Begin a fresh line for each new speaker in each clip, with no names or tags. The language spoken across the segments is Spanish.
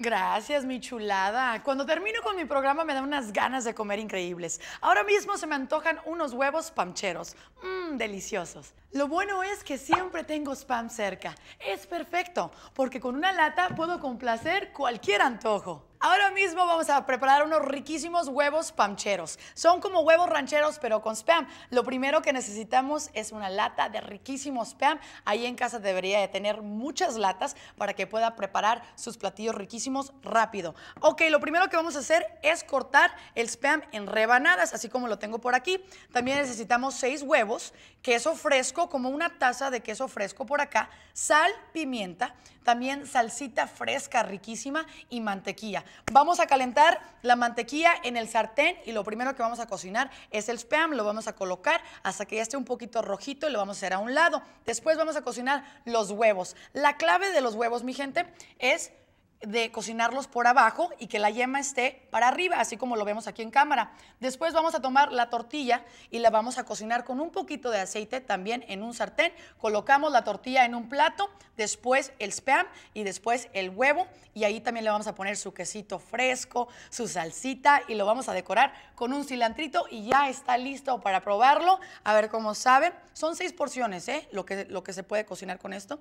Gracias, mi chulada. Cuando termino con mi programa me da unas ganas de comer increíbles. Ahora mismo se me antojan unos huevos pancheros, Mmm, deliciosos. Lo bueno es que siempre tengo spam cerca. Es perfecto, porque con una lata puedo complacer cualquier antojo. Ahora mismo vamos a preparar unos riquísimos huevos pancheros. Son como huevos rancheros, pero con spam. Lo primero que necesitamos es una lata de riquísimo spam. Ahí en casa debería de tener muchas latas para que pueda preparar sus platillos riquísimos rápido. Ok, lo primero que vamos a hacer es cortar el spam en rebanadas, así como lo tengo por aquí. También necesitamos seis huevos, queso fresco, como una taza de queso fresco por acá, sal, pimienta, también salsita fresca riquísima y mantequilla. Vamos a calentar la mantequilla en el sartén y lo primero que vamos a cocinar es el spam. Lo vamos a colocar hasta que ya esté un poquito rojito y lo vamos a hacer a un lado. Después vamos a cocinar los huevos. La clave de los huevos, mi gente, es de cocinarlos por abajo y que la yema esté para arriba, así como lo vemos aquí en cámara. Después vamos a tomar la tortilla y la vamos a cocinar con un poquito de aceite también en un sartén. Colocamos la tortilla en un plato, después el spam y después el huevo y ahí también le vamos a poner su quesito fresco, su salsita y lo vamos a decorar con un cilantrito y ya está listo para probarlo. A ver cómo sabe. Son seis porciones, ¿eh? Lo que, lo que se puede cocinar con esto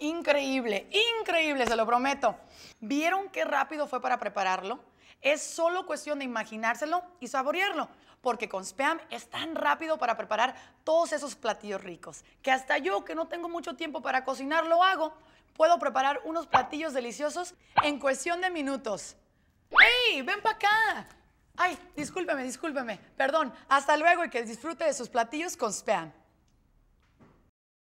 increíble, increíble, se lo prometo. ¿Vieron qué rápido fue para prepararlo? Es solo cuestión de imaginárselo y saborearlo, porque con Spam es tan rápido para preparar todos esos platillos ricos, que hasta yo, que no tengo mucho tiempo para cocinar, lo hago. Puedo preparar unos platillos deliciosos en cuestión de minutos. ¡Ey, ven para acá! Ay, discúlpeme, discúlpeme. Perdón, hasta luego y que disfrute de sus platillos con Spam.